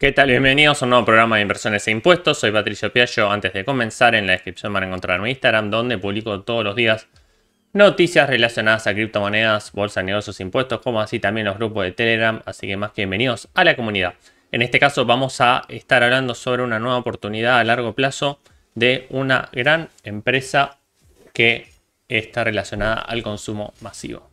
¿Qué tal? Bienvenidos a un nuevo programa de inversiones e impuestos. Soy Patricio Piaggio. Antes de comenzar, en la descripción van a encontrar mi Instagram, donde publico todos los días noticias relacionadas a criptomonedas, bolsa negocios, e impuestos, como así también los grupos de Telegram. Así que más que bienvenidos a la comunidad. En este caso, vamos a estar hablando sobre una nueva oportunidad a largo plazo de una gran empresa que está relacionada al consumo masivo.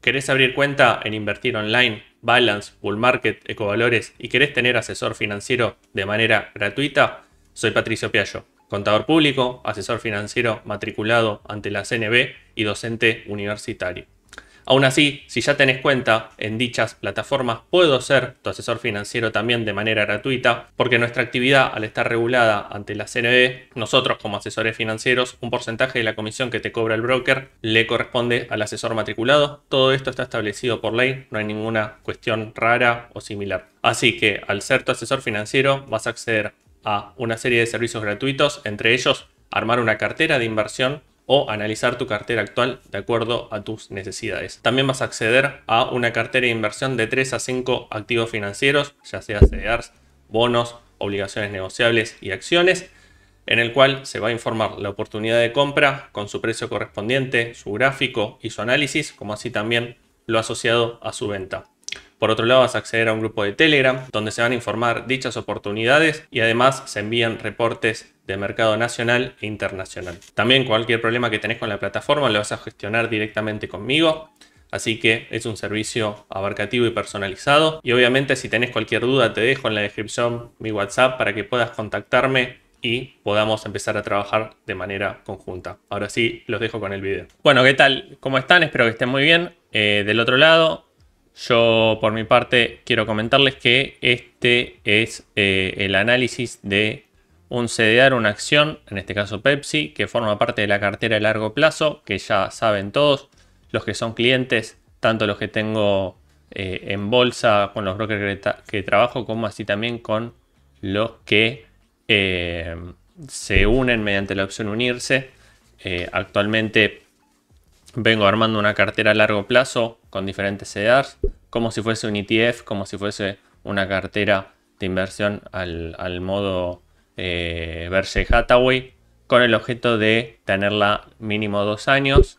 ¿Querés abrir cuenta en Invertir Online, Balance, Bull Market, Ecovalores y querés tener asesor financiero de manera gratuita? Soy Patricio Piallo, contador público, asesor financiero matriculado ante la CNB y docente universitario. Aún así, si ya tenés cuenta en dichas plataformas, puedo ser tu asesor financiero también de manera gratuita, porque nuestra actividad, al estar regulada ante la CNB, nosotros como asesores financieros, un porcentaje de la comisión que te cobra el broker le corresponde al asesor matriculado. Todo esto está establecido por ley, no hay ninguna cuestión rara o similar. Así que al ser tu asesor financiero, vas a acceder a una serie de servicios gratuitos, entre ellos armar una cartera de inversión o analizar tu cartera actual de acuerdo a tus necesidades. También vas a acceder a una cartera de inversión de 3 a 5 activos financieros, ya sea CDRs, e bonos, obligaciones negociables y acciones, en el cual se va a informar la oportunidad de compra con su precio correspondiente, su gráfico y su análisis, como así también lo asociado a su venta. Por otro lado, vas a acceder a un grupo de Telegram donde se van a informar dichas oportunidades y además se envían reportes de mercado nacional e internacional. También cualquier problema que tenés con la plataforma lo vas a gestionar directamente conmigo. Así que es un servicio abarcativo y personalizado. Y obviamente si tenés cualquier duda te dejo en la descripción mi WhatsApp para que puedas contactarme y podamos empezar a trabajar de manera conjunta. Ahora sí, los dejo con el video. Bueno, ¿qué tal? ¿Cómo están? Espero que estén muy bien. Eh, del otro lado, yo por mi parte quiero comentarles que este es eh, el análisis de un CDR, una acción, en este caso Pepsi, que forma parte de la cartera de largo plazo, que ya saben todos los que son clientes, tanto los que tengo eh, en bolsa con los brokers que, trabajo, como así también con los que eh, se unen mediante la opción unirse. actualmente vengo armando una cartera a largo plazo con diferentes EDARs como si fuese un ETF, como si fuese una cartera de inversión al, modo eh, Hataway. Hathaway, con el objeto de tenerla mínimo dos años,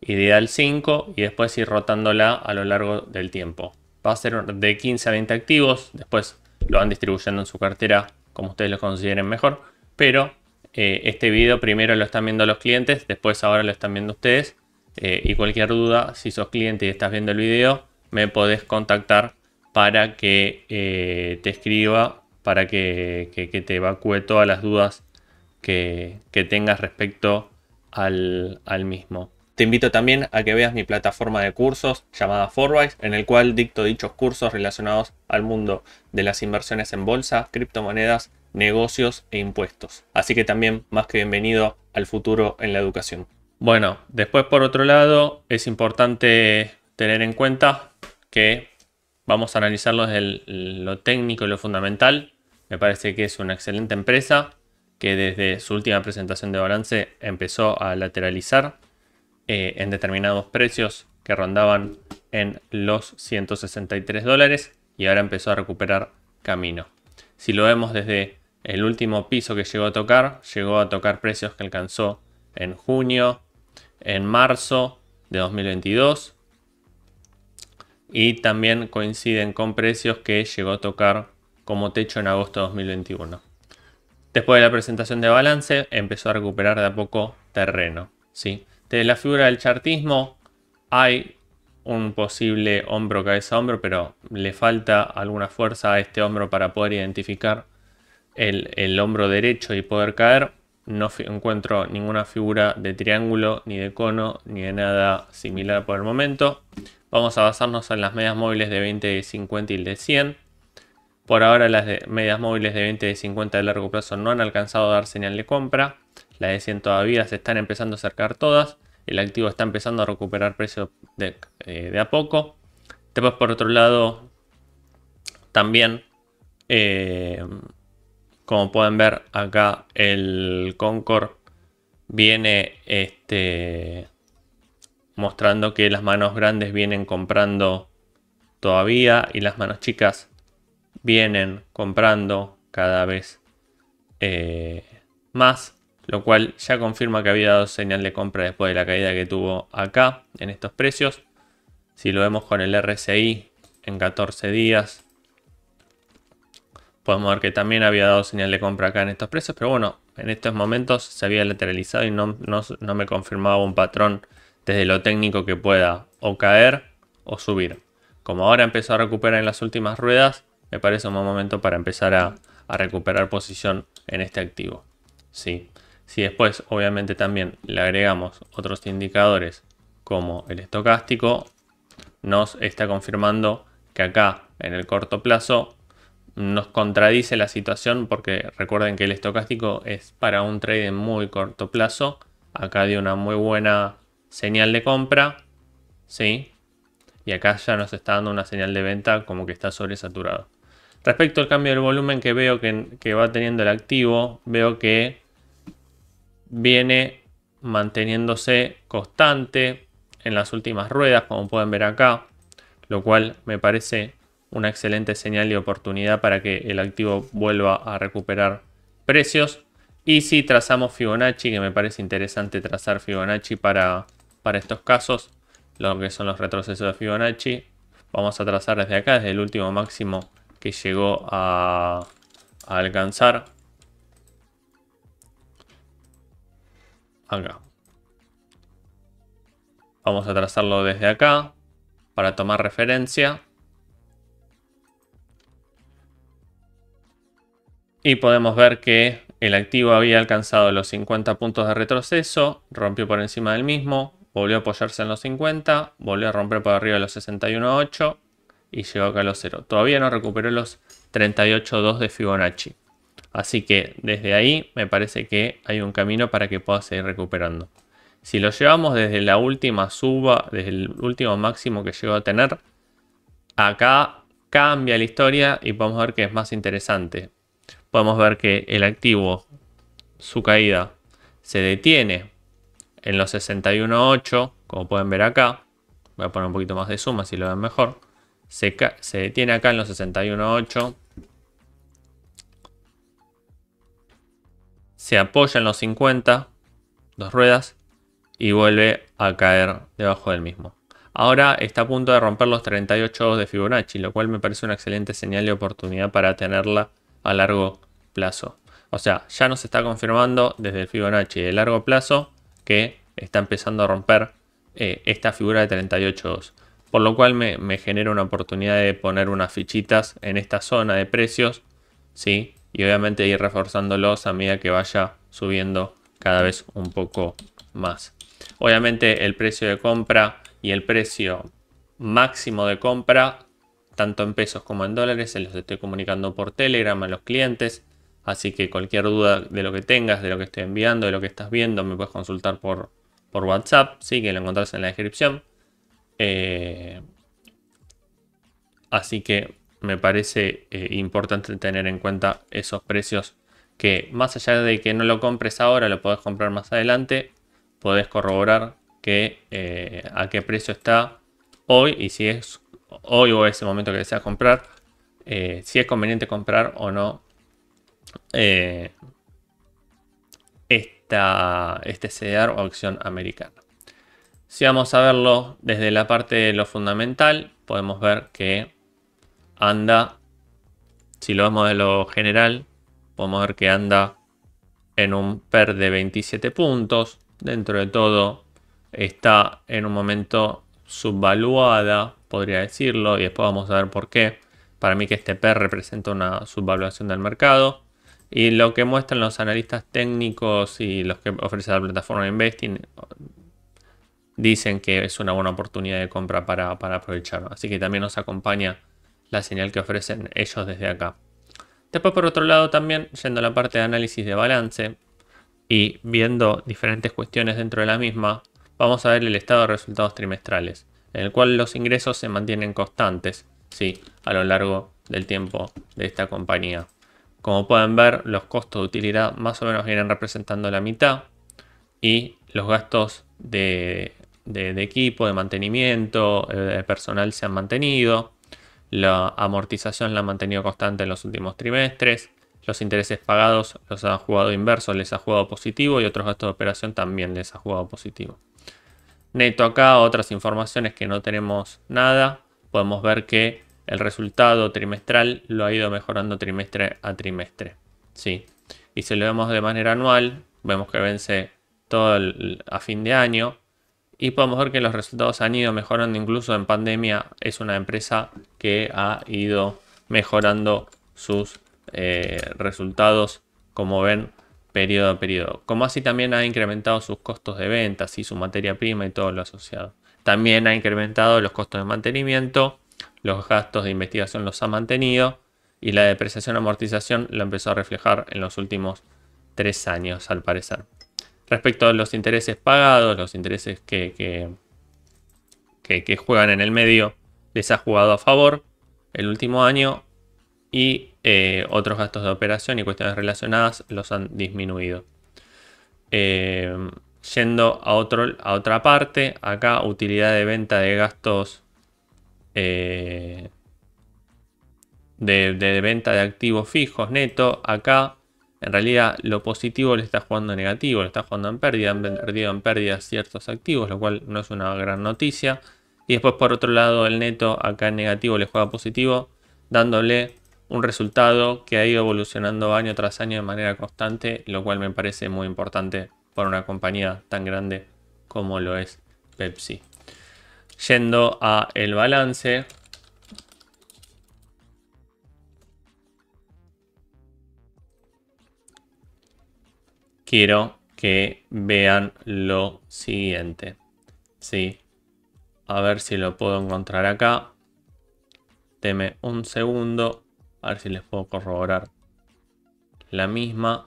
ideal 5 y después ir rotándola a lo largo del tiempo. Va a ser de 15 a 20 activos, después lo van distribuyendo en su cartera como ustedes lo consideren mejor, pero eh, este video primero lo están viendo los clientes, después ahora lo están viendo ustedes eh, y cualquier duda, si sos cliente y estás viendo el video, me podés contactar para que eh, te escriba, para que, te evacúe todas las dudas que, tengas respecto al, al mismo. Te invito también a que veas mi plataforma de cursos llamada Forwise, en el cual dicto dichos cursos relacionados al mundo de las inversiones en bolsa, criptomonedas, negocios e impuestos. Así que también más que bienvenido al futuro en la educación. Bueno, después por otro lado es importante tener en cuenta que vamos a analizarlo desde lo técnico y lo fundamental. Me parece que es una excelente empresa que desde su última presentación de balance empezó a lateralizar eh, en determinados precios que rondaban en los 163 dólares y ahora empezó a recuperar camino. Si lo vemos desde el último piso que llegó a tocar, llegó a tocar precios que alcanzó en junio, en marzo de 2022 y también coinciden con precios que llegó a tocar como techo en agosto de 2021. Después de la presentación de balance empezó a recuperar de a poco terreno. ¿sí? Desde la figura del chartismo hay un posible hombro cabeza hombro, pero le falta alguna fuerza a este hombro para poder identificar el, el hombro derecho y poder caer no encuentro ninguna figura de triángulo, ni de cono, ni de nada similar por el momento. Vamos a basarnos en las medias móviles de 20, de 50 y el de 100. Por ahora las medias móviles de 20 y 50 de largo plazo no han alcanzado a dar señal de compra. Las de 100 todavía se están empezando a acercar todas. El activo está empezando a recuperar precio de, eh, a poco. Después por otro lado también... Eh, como pueden ver acá el Concord viene este, mostrando que las manos grandes vienen comprando todavía y las manos chicas vienen comprando cada vez eh, más. Lo cual ya confirma que había dado señal de compra después de la caída que tuvo acá en estos precios. Si lo vemos con el RSI en 14 días, Podemos ver que también había dado señal de compra acá en estos precios, pero bueno, en estos momentos se había lateralizado y no, no, me confirmaba un patrón desde lo técnico que pueda o caer o subir. Como ahora empezó a recuperar en las últimas ruedas, me parece un buen momento para empezar a, recuperar posición en este activo. Sí. Si después obviamente también le agregamos otros indicadores como el estocástico, nos está confirmando que acá en el corto plazo nos contradice la situación porque recuerden que el estocástico es para un trade en muy corto plazo. Acá dio una muy buena señal de compra. ¿sí? Y acá ya nos está dando una señal de venta como que está sobresaturado. Respecto al cambio del volumen que veo que, que va teniendo el activo, veo que viene manteniéndose constante en las últimas ruedas, como pueden ver acá, lo cual me parece una excelente señal y oportunidad para que el activo vuelva a recuperar precios. Y si trazamos Fibonacci, que me parece interesante trazar Fibonacci para, para estos casos, lo que son los retrocesos de Fibonacci, vamos a trazar desde acá, desde el último máximo que llegó a, a alcanzar. Acá. Vamos a trazarlo desde acá para tomar referencia. Y podemos ver que el activo había alcanzado los 50 puntos de retroceso, rompió por encima del mismo, volvió a apoyarse en los 50, volvió a romper por arriba de los 61.8 y llegó acá a los 0. Todavía no recuperó los 38.2 de Fibonacci. Así que desde ahí me parece que hay un camino para que pueda seguir recuperando. Si lo llevamos desde la última suba, desde el último máximo que llegó a tener, acá cambia la historia y podemos ver que es más interesante podemos ver que el activo, su caída, se detiene en los 61.8, como pueden ver acá. Voy a poner un poquito más de suma si lo ven mejor. Se, se detiene acá en los 61.8. Se apoya en los 50, dos ruedas, y vuelve a caer debajo del mismo. Ahora está a punto de romper los 38 de Fibonacci, lo cual me parece una excelente señal de oportunidad para tenerla a largo plazo. O sea, ya nos está confirmando desde el Fibonacci de largo plazo que está empezando a romper eh, esta figura de 38.2. Por lo cual me, genera una oportunidad de poner unas fichitas en esta zona de precios. ¿sí? Y obviamente ir reforzándolos a medida que vaya subiendo cada vez un poco más. Obviamente el precio de compra y el precio máximo de compra tanto en pesos como en dólares, se los estoy comunicando por Telegram a los clientes. Así que cualquier duda de lo que tengas, de lo que estoy enviando, de lo que estás viendo, me puedes consultar por, por WhatsApp, sí, que lo encontrás en la descripción. Eh, así que me parece eh, importante tener en cuenta esos precios que más allá de que no lo compres ahora, lo podés comprar más adelante, podés corroborar que, eh, a qué precio está hoy y si es hoy o ese momento que desea comprar, eh, si es conveniente comprar o no eh, este CDR o acción americana. Si vamos a verlo desde la parte de lo fundamental, podemos ver que anda, si lo vemos de lo general, podemos ver que anda en un PER de 27 puntos. Dentro de todo está en un momento subvaluada podría decirlo, y después vamos a ver por qué. Para mí que este per representa una subvaluación del mercado. Y lo que muestran los analistas técnicos y los que ofrece la plataforma de Investing dicen que es una buena oportunidad de compra para, para aprovecharlo. Así que también nos acompaña la señal que ofrecen ellos desde acá. Después por otro lado también, yendo a la parte de análisis de balance y viendo diferentes cuestiones dentro de la misma, vamos a ver el estado de resultados trimestrales en el cual los ingresos se mantienen constantes sí, a lo largo del tiempo de esta compañía. Como pueden ver, los costos de utilidad más o menos vienen representando la mitad y los gastos de, equipo, de mantenimiento, eh, de personal se han mantenido. La amortización la ha mantenido constante en los últimos trimestres. Los intereses pagados los ha jugado inverso, les ha jugado positivo y otros gastos de operación también les ha jugado positivo. Neto acá, otras informaciones que no tenemos nada. Podemos ver que el resultado trimestral lo ha ido mejorando trimestre a trimestre. Sí. Y si lo vemos de manera anual, vemos que vence todo a fin de año. Y podemos ver que los resultados han ido mejorando incluso en pandemia. Es una empresa que ha ido mejorando sus eh, resultados, como ven, periodo a periodo, como así también ha incrementado sus costos de ventas y su materia prima y todo lo asociado. También ha incrementado los costos de mantenimiento, los gastos de investigación los ha mantenido y la depreciación amortización lo empezó a reflejar en los últimos tres años al parecer. Respecto a los intereses pagados, los intereses que, que, que juegan en el medio, les ha jugado a favor el último año y eh, otros gastos de operación y cuestiones relacionadas los han disminuido. Eh, yendo a, otro, a otra parte, acá utilidad de venta de gastos eh, de, venta de activos fijos neto. Acá en realidad lo positivo le está jugando negativo, le está jugando en pérdida, han perdido en pérdida ciertos activos, lo cual no es una gran noticia. Y después por otro lado el neto acá en negativo le juega positivo, dándole un resultado que ha ido evolucionando año tras año de manera constante, lo cual me parece muy importante para una compañía tan grande como lo es Pepsi. Yendo a el balance, quiero que vean lo siguiente. Sí. A ver si lo puedo encontrar acá. Deme un segundo. A ver si les puedo corroborar la misma.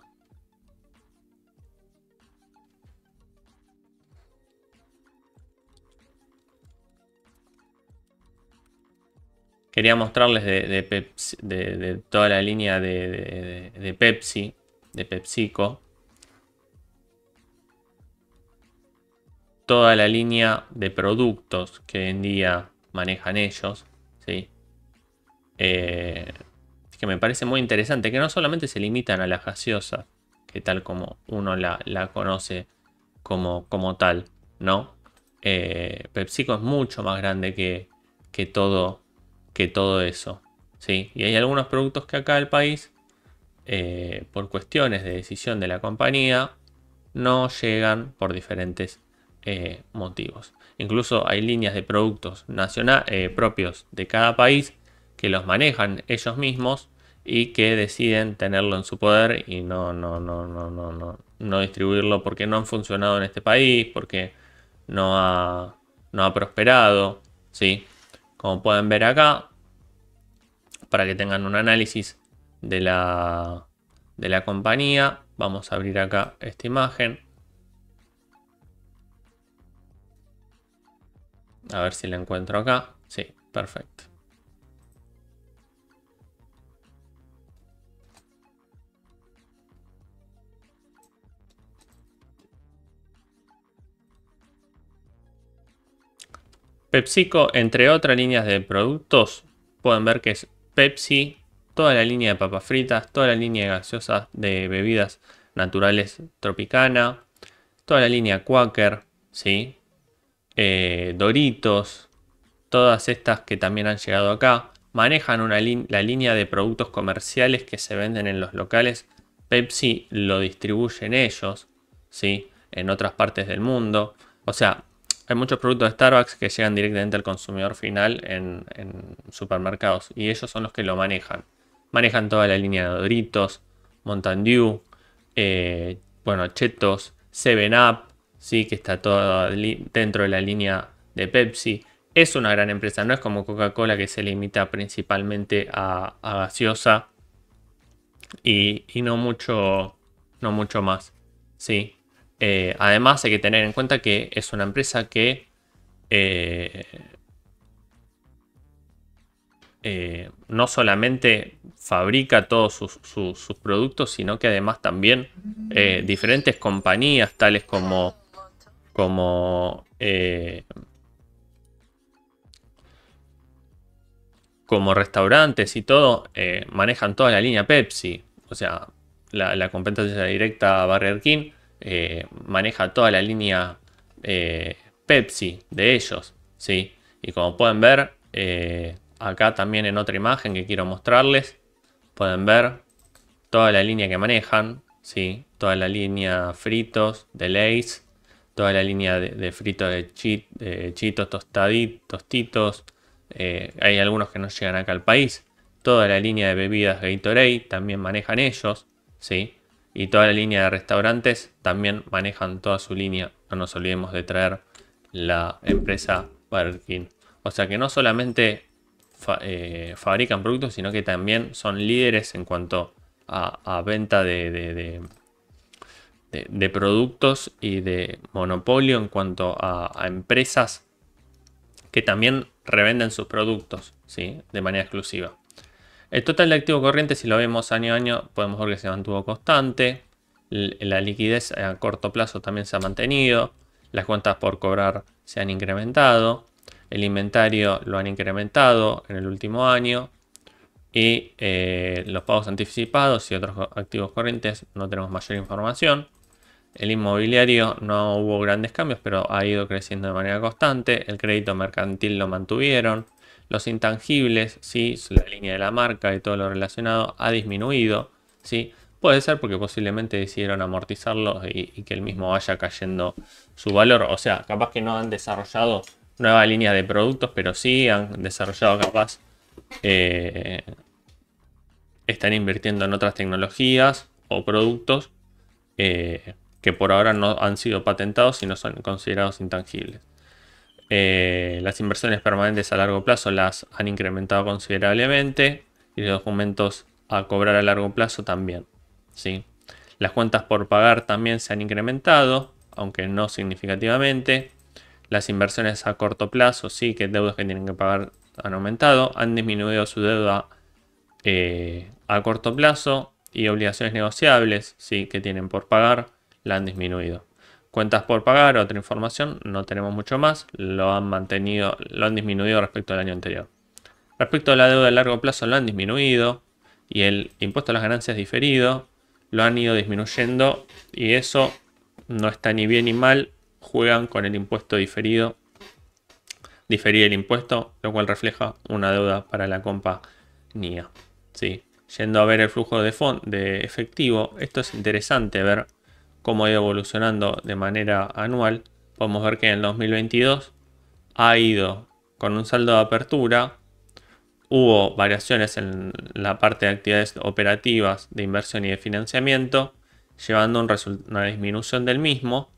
Quería mostrarles de, toda la línea de Pepsi, de PepsiCo. Toda la línea de productos que en día manejan ellos. ¿sí? Eh, que me parece muy interesante, que no solamente se limitan a la gaseosa, que tal como uno la, conoce como, como, tal, ¿no? Eh, PepsiCo es mucho más grande que, que, todo, que todo eso, ¿sí? Y hay algunos productos que acá el país, eh, por cuestiones de decisión de la compañía, no llegan por diferentes eh, motivos. Incluso hay líneas de productos propios de cada país que los manejan ellos mismos y que deciden tenerlo en su poder y no, no, no, no, no, no, no distribuirlo porque no han funcionado en este país, porque no ha, no ha prosperado. ¿sí? Como pueden ver acá, para que tengan un análisis de la, de la compañía, vamos a abrir acá esta imagen. A ver si la encuentro acá. Sí, perfecto. PepsiCo, entre otras líneas de productos, pueden ver que es Pepsi, toda la línea de papas fritas, toda la línea gaseosa de bebidas naturales Tropicana, toda la línea Quaker, ¿sí? Eh, Doritos, todas estas que también han llegado acá, manejan la línea de productos comerciales que se venden en los locales. Pepsi lo distribuyen ellos, ¿sí? En otras partes del mundo. O sea, hay muchos productos de Starbucks que llegan directamente al consumidor final en, supermercados y ellos son los que lo manejan. Manejan toda la línea de Doritos, Mountain Dew, eh, bueno, Chetos, Seven up sí, que está todo dentro de la línea de Pepsi. Es una gran empresa, no es como Coca-Cola que se limita principalmente a, a gaseosa y, no, mucho, no mucho más. Sí, eh, además hay que tener en cuenta que es una empresa que eh, eh, no solamente fabrica todos sus, productos, sino que además también diferentes compañías tales como, como como restaurantes y todo, manejan toda la línea Pepsi. O sea, la, competencia directa a King eh, maneja toda la línea eh, Pepsi de ellos, ¿sí? Y como pueden ver, eh, acá también en otra imagen que quiero mostrarles, pueden ver toda la línea que manejan, ¿sí? Toda la línea fritos de Lays, toda la línea de, fritos de, de chitos, tostaditos, tostitos, hay algunos que no llegan acá al país. Toda la línea de bebidas Gatorade también manejan ellos, ¿sí? y toda la línea de restaurantes también manejan toda su línea. No nos olvidemos de traer la empresa Burger O sea que no solamente eh, fabrican productos, sino que también son líderes en cuanto a, venta de, productos y de monopolio en cuanto a, a, empresas que también revenden sus productos ¿sí? de manera exclusiva. El total de activos corriente, si lo vemos año a año, podemos ver que se mantuvo constante. La liquidez a corto plazo también se ha mantenido. Las cuentas por cobrar se han incrementado. El inventario lo han incrementado en el último año. Y eh, los pagos anticipados y otros activos corrientes no tenemos mayor información. El inmobiliario no hubo grandes cambios, pero ha ido creciendo de manera constante. El crédito mercantil lo mantuvieron. Los intangibles, ¿sí? la línea de la marca y todo lo relacionado ha disminuido. ¿sí? Puede ser porque posiblemente decidieron amortizarlos y, que el mismo vaya cayendo su valor. O sea, capaz que no han desarrollado nueva línea de productos, pero sí han desarrollado capaz... Eh, están invirtiendo en otras tecnologías o productos eh, que por ahora no han sido patentados y no son considerados intangibles. Eh, las inversiones permanentes a largo plazo las han incrementado considerablemente y los documentos a cobrar a largo plazo también. ¿sí? Las cuentas por pagar también se han incrementado, aunque no significativamente. Las inversiones a corto plazo, sí que deudas que tienen que pagar han aumentado, han disminuido su deuda eh, a corto plazo y obligaciones negociables, sí que tienen por pagar, la han disminuido. Cuentas por pagar, otra información, no tenemos mucho más, lo han mantenido, lo han disminuido respecto al año anterior. Respecto a la deuda a largo plazo lo han disminuido y el impuesto a las ganancias diferido lo han ido disminuyendo y eso no está ni bien ni mal, juegan con el impuesto diferido, diferir el impuesto, lo cual refleja una deuda para la compañía. ¿sí? Yendo a ver el flujo de, de efectivo, esto es interesante ver cómo ha ido evolucionando de manera anual, podemos ver que en el 2022 ha ido con un saldo de apertura, hubo variaciones en la parte de actividades operativas de inversión y de financiamiento, llevando a una disminución del mismo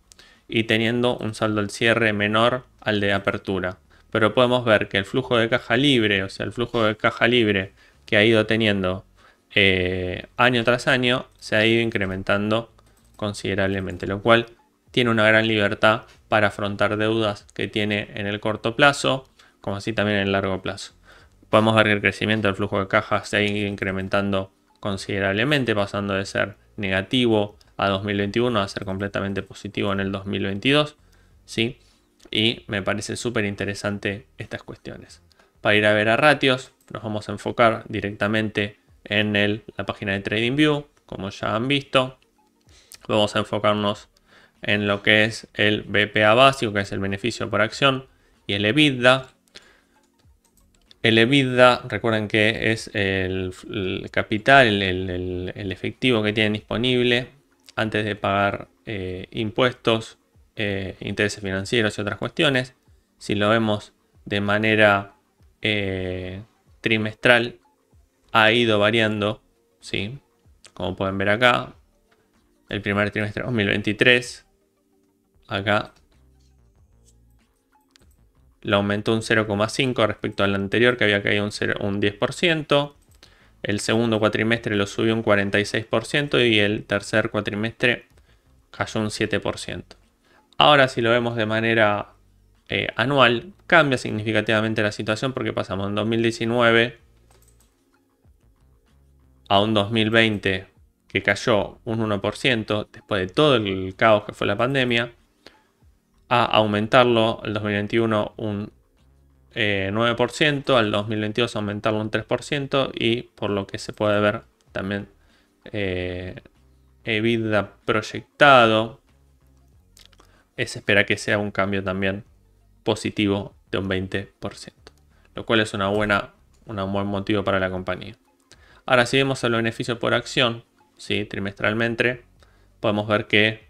y teniendo un saldo al cierre menor al de apertura. Pero podemos ver que el flujo de caja libre, o sea, el flujo de caja libre que ha ido teniendo eh, año tras año, se ha ido incrementando considerablemente, lo cual tiene una gran libertad para afrontar deudas que tiene en el corto plazo, como así también en el largo plazo. Podemos ver que el crecimiento del flujo de caja se ha ido incrementando considerablemente, pasando de ser negativo a 2021 a ser completamente positivo en el 2022. ¿sí? Y me parece súper interesante estas cuestiones. Para ir a ver a ratios, nos vamos a enfocar directamente en la página de TradingView, como ya han visto vamos a enfocarnos en lo que es el BPA básico, que es el beneficio por acción, y el EBITDA. El EBITDA, recuerden que es el, capital, el, efectivo que tienen disponible antes de pagar eh, impuestos, eh, intereses financieros y otras cuestiones. Si lo vemos de manera eh, trimestral, ha ido variando, ¿sí? Como pueden ver acá, el primer trimestre 2023, acá lo aumentó un 0,5 respecto al anterior que había caído un, 10%. El segundo cuatrimestre lo subió un 46% y el tercer cuatrimestre cayó un 7%. Ahora si lo vemos de manera eh, anual, cambia significativamente la situación porque pasamos en 2019 a un 2020 que cayó un 1% después de todo el caos que fue la pandemia, a aumentarlo eh, al 2021 un 9%, al 2022 aumentarlo un 3% y por lo que se puede ver también eh, EBITDA proyectado, se espera que sea un cambio también positivo de un 20%, lo cual es una buena, un buen motivo para la compañía. Ahora si vemos el beneficio por acción, ¿sí? trimestralmente, podemos ver que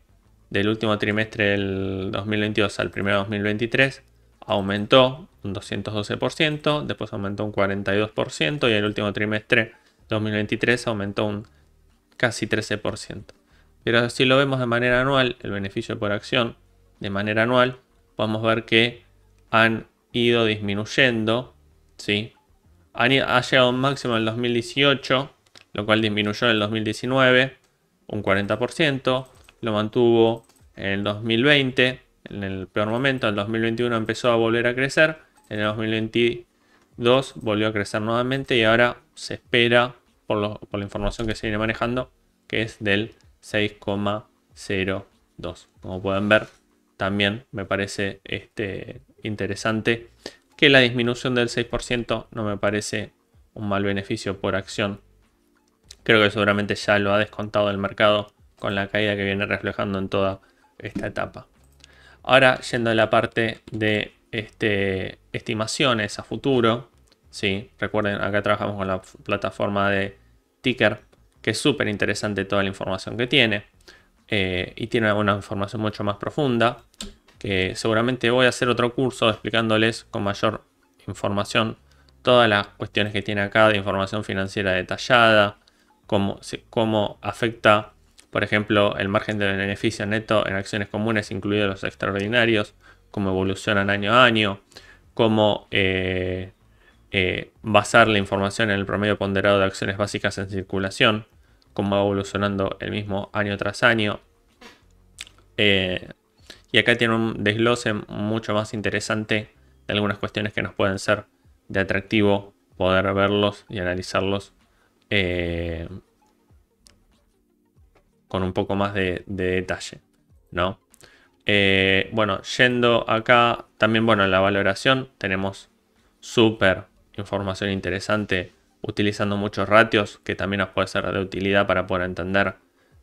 del último trimestre del 2022 al primero de 2023 aumentó un 212%, después aumentó un 42% y el último trimestre 2023 aumentó un casi 13%. Pero si lo vemos de manera anual, el beneficio por acción de manera anual, podemos ver que han ido disminuyendo, ¿sí? ha llegado un máximo en el 2018 lo cual disminuyó en el 2019 un 40%, lo mantuvo en el 2020, en el peor momento, en el 2021 empezó a volver a crecer, en el 2022 volvió a crecer nuevamente y ahora se espera, por, la información que se viene manejando, que es del 6,02. Como pueden ver, también me parece este, interesante que la disminución del 6% no me parece un mal beneficio por acción Creo que seguramente ya lo ha descontado el mercado con la caída que viene reflejando en toda esta etapa. Ahora, yendo a la parte de este, estimaciones a futuro, ¿sí? recuerden, acá trabajamos con la plataforma de Ticker, que es súper interesante toda la información que tiene. Eh, y tiene una información mucho más profunda, que seguramente voy a hacer otro curso explicándoles con mayor información todas las cuestiones que tiene acá de información financiera detallada, cómo, afecta, por ejemplo, el margen de beneficio neto en acciones comunes, incluidos los extraordinarios, cómo evolucionan año a año, cómo eh, eh, basar la información en el promedio ponderado de acciones básicas en circulación, cómo va evolucionando el mismo año tras año. Eh, y acá tiene un desglose mucho más interesante de algunas cuestiones que nos pueden ser de atractivo poder verlos y analizarlos eh, con un poco más de, detalle, ¿no? Eh, bueno, yendo acá, también bueno, en la valoración tenemos súper información interesante utilizando muchos ratios que también nos puede ser de utilidad para poder entender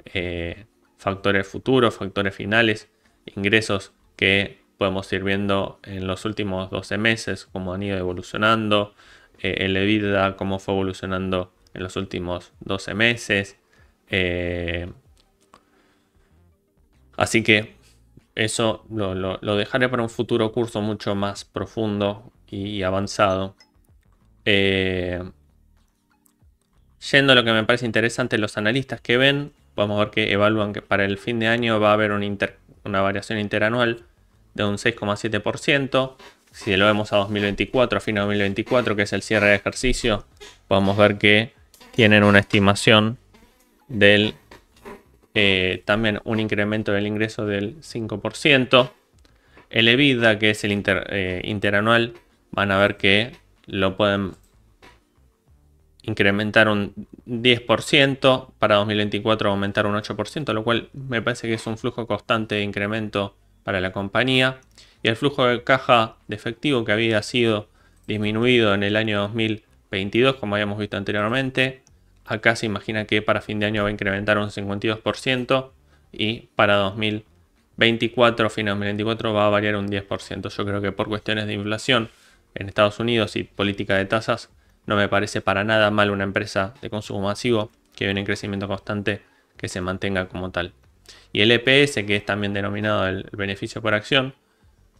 eh, factores futuros, factores finales, ingresos que podemos ir viendo en los últimos 12 meses, cómo han ido evolucionando, en el EBITDA, cómo fue evolucionando en los últimos 12 meses. Eh, así que eso lo, dejaré para un futuro curso mucho más profundo y avanzado. Eh, yendo a lo que me parece interesante, los analistas que ven, podemos ver que evalúan que para el fin de año va a haber una variación interanual de un 6,7%. Si lo vemos a 2024, a fin de 2024, que es el cierre de ejercicio, podemos ver que tienen una estimación del eh, también un incremento del ingreso del 5%. El EBITDA, que es el eh, interanual, van a ver que lo pueden incrementar un 10%, para 2024 aumentar un 8%, lo cual me parece que es un flujo constante de incremento para la compañía. Y el flujo de caja de efectivo que había sido disminuido en el año 2022, como habíamos visto anteriormente, Acá se imagina que para fin de año va a incrementar un 52% y para 2024, fin de 2024, va a variar un 10%. Yo creo que por cuestiones de inflación en Estados Unidos y política de tasas, no me parece para nada mal una empresa de consumo masivo que viene en crecimiento constante que se mantenga como tal. Y el EPS, que es también denominado el beneficio por acción,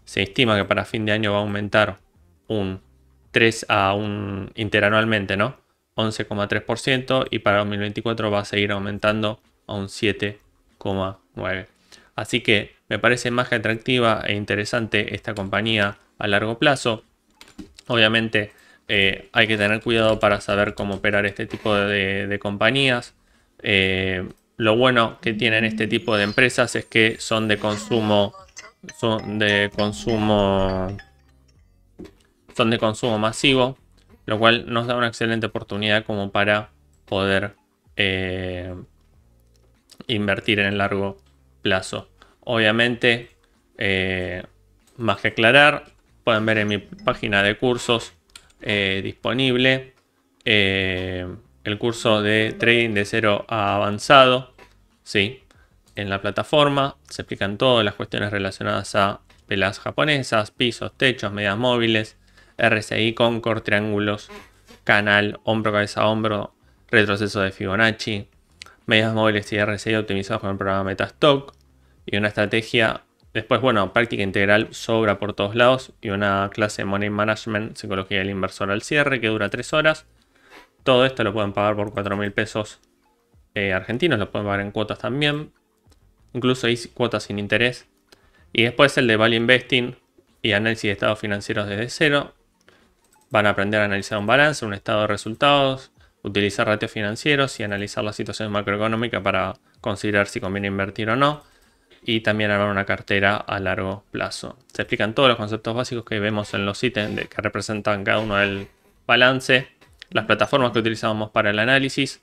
se estima que para fin de año va a aumentar un 3 a un interanualmente, ¿no? 11,3% y para 2024 va a seguir aumentando a un 7,9%. Así que me parece más que atractiva e interesante esta compañía a largo plazo. Obviamente eh, hay que tener cuidado para saber cómo operar este tipo de, compañías. Eh, lo bueno que tienen este tipo de empresas es que son de consumo, son de consumo, son de consumo masivo, lo cual nos da una excelente oportunidad como para poder eh, invertir en el largo plazo. Obviamente, eh, más que aclarar, pueden ver en mi página de cursos eh, disponible el curso de trading de cero a avanzado, sí, en la plataforma. Se explican todas las cuestiones relacionadas a velas japonesas, pisos, techos, medias móviles, RSI, Concord, triángulos, canal, hombro, cabeza, hombro, retroceso de Fibonacci, medias móviles y RSI optimizados con el programa Metastock y una estrategia. Después, bueno, práctica integral sobra por todos lados y una clase de Money Management, Psicología del Inversor al cierre que dura 3 horas. Todo esto lo pueden pagar por 4 mil pesos eh, argentinos, lo pueden pagar en cuotas también. Incluso hay cuotas sin interés. Y después el de Value Investing y análisis de estados financieros desde cero, Van a aprender a analizar un balance, un estado de resultados, utilizar ratios financieros y analizar la situación macroeconómica para considerar si conviene invertir o no. Y también armar una cartera a largo plazo. Se explican todos los conceptos básicos que vemos en los ítems que representan cada uno del balance, las plataformas que utilizamos para el análisis,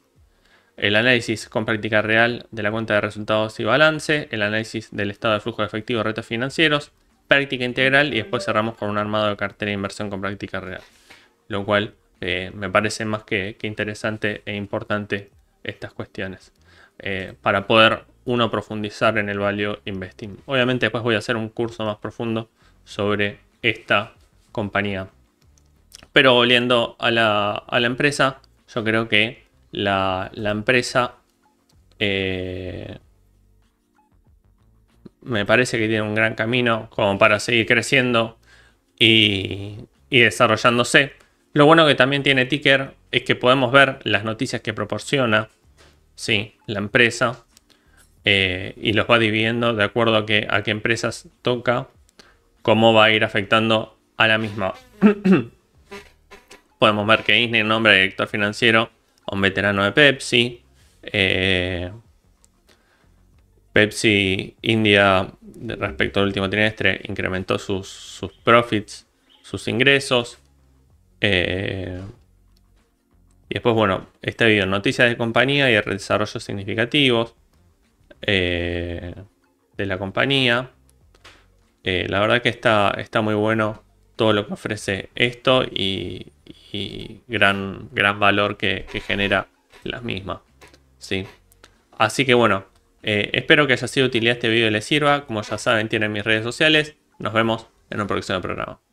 el análisis con práctica real de la cuenta de resultados y balance, el análisis del estado de flujo de efectivo y retos financieros, práctica integral y después cerramos con un armado de cartera de inversión con práctica real. Lo cual eh, me parece más que, interesante e importante estas cuestiones eh, para poder uno profundizar en el value investing. Obviamente después voy a hacer un curso más profundo sobre esta compañía. Pero volviendo a la, a la empresa, yo creo que la, empresa eh, me parece que tiene un gran camino como para seguir creciendo y, desarrollándose. Lo bueno que también tiene Ticker es que podemos ver las noticias que proporciona ¿sí? la empresa eh, y los va dividiendo de acuerdo a, qué empresas toca, cómo va a ir afectando a la misma. podemos ver que Disney nombra director financiero un veterano de Pepsi. Eh, Pepsi India respecto al último trimestre incrementó sus, profits, sus ingresos. Eh, y después, bueno, este video, noticias de compañía y desarrollos significativos eh, de la compañía. Eh, la verdad que está, está muy bueno todo lo que ofrece esto y, gran, gran valor que, genera la misma. ¿sí? Así que bueno, eh, espero que haya sido de utilidad este video y les sirva. Como ya saben, tienen mis redes sociales. Nos vemos en un próximo programa.